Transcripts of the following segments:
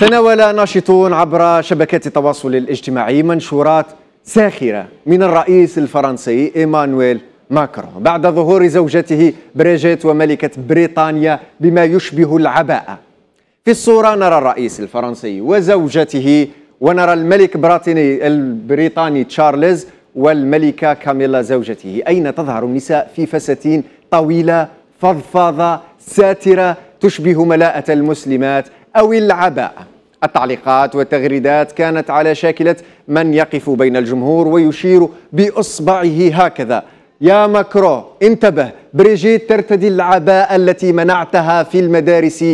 تناول ناشطون عبر شبكات التواصل الاجتماعي منشورات ساخرة من الرئيس الفرنسي إيمانويل ماكرون بعد ظهور زوجته بريجيت وملكة بريطانيا بما يشبه العباءة في الصورة نرى الرئيس الفرنسي وزوجته ونرى الملك براتيني البريطاني تشارلز والملكة كاميلا زوجته أين تظهر النساء في فساتين طويلة فضفاضة ساترة تشبه ملاءة المسلمات أو العباءة التعليقات والتغريدات كانت على شاكلة من يقف بين الجمهور ويشير بإصبعه هكذا يا ماكرو انتبه بريجيت ترتدي العباءة التي منعتها في المدارس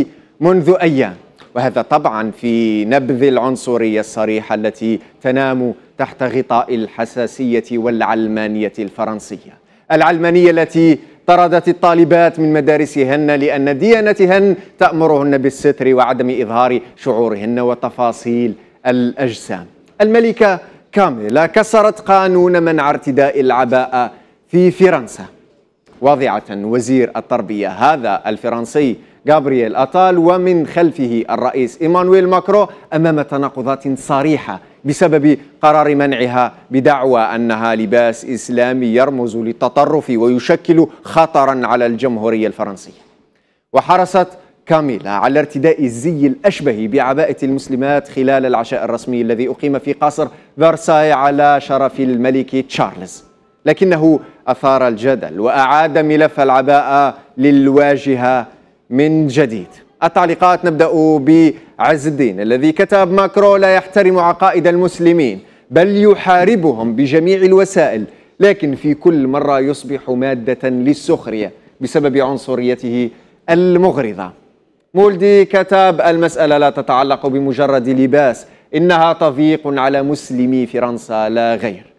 منذ أيام وهذا طبعا في نبذ العنصرية الصريحة التي تنام تحت غطاء الحساسية والعلمانية الفرنسية العلمانية التي طردت الطالبات من مدارسهن لأن ديانتهن تأمرهن بالستر وعدم إظهار شعورهن وتفاصيل الأجسام الملكة كاميلا كسرت قانون منع ارتداء العباءة في فرنسا واضعة وزير التربية هذا الفرنسي غابرييل أطال ومن خلفه الرئيس إيمانويل ماكرو أمام تناقضات صريحة بسبب قرار منعها بدعوى أنها لباس إسلامي يرمز للتطرف ويشكل خطرا على الجمهورية الفرنسية وحرصت كاميلا على ارتداء الزي الأشبه بعباءة المسلمات خلال العشاء الرسمي الذي أقيم في قصر فرساي على شرف الملك تشارلز لكنه أثار الجدل وأعاد ملف العباءة للواجهة من جديد التعليقات نبدأ بعز الدين الذي كتب ماكرو لا يحترم عقائد المسلمين بل يحاربهم بجميع الوسائل لكن في كل مرة يصبح مادة للسخرية بسبب عنصريته المغرضة مولدي كتب المسألة لا تتعلق بمجرد لباس إنها تضييق على مسلمي فرنسا لا غير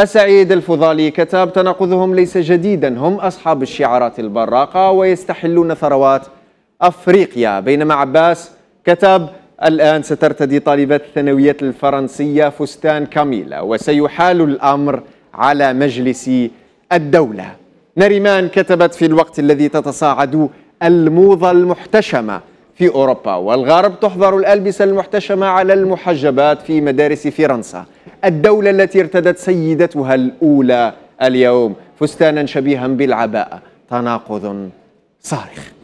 السعيد الفضالي كتب تناقضهم ليس جديدا هم أصحاب الشعارات البراقة ويستحلون ثروات أفريقيا بينما عباس كتب الآن سترتدي طالبات الثانويات الفرنسية فستان كاميلا وسيحال الأمر على مجلس الدولة نريمان كتبت في الوقت الذي تتصاعد الموضة المحتشمة في أوروبا والغرب تحظر الألبسة المحتشمة على المحجبات في مدارس فرنسا الدولة التي ارتدت سيدتها الأولى اليوم فستانا شبيها بالعباءة تناقض صارخ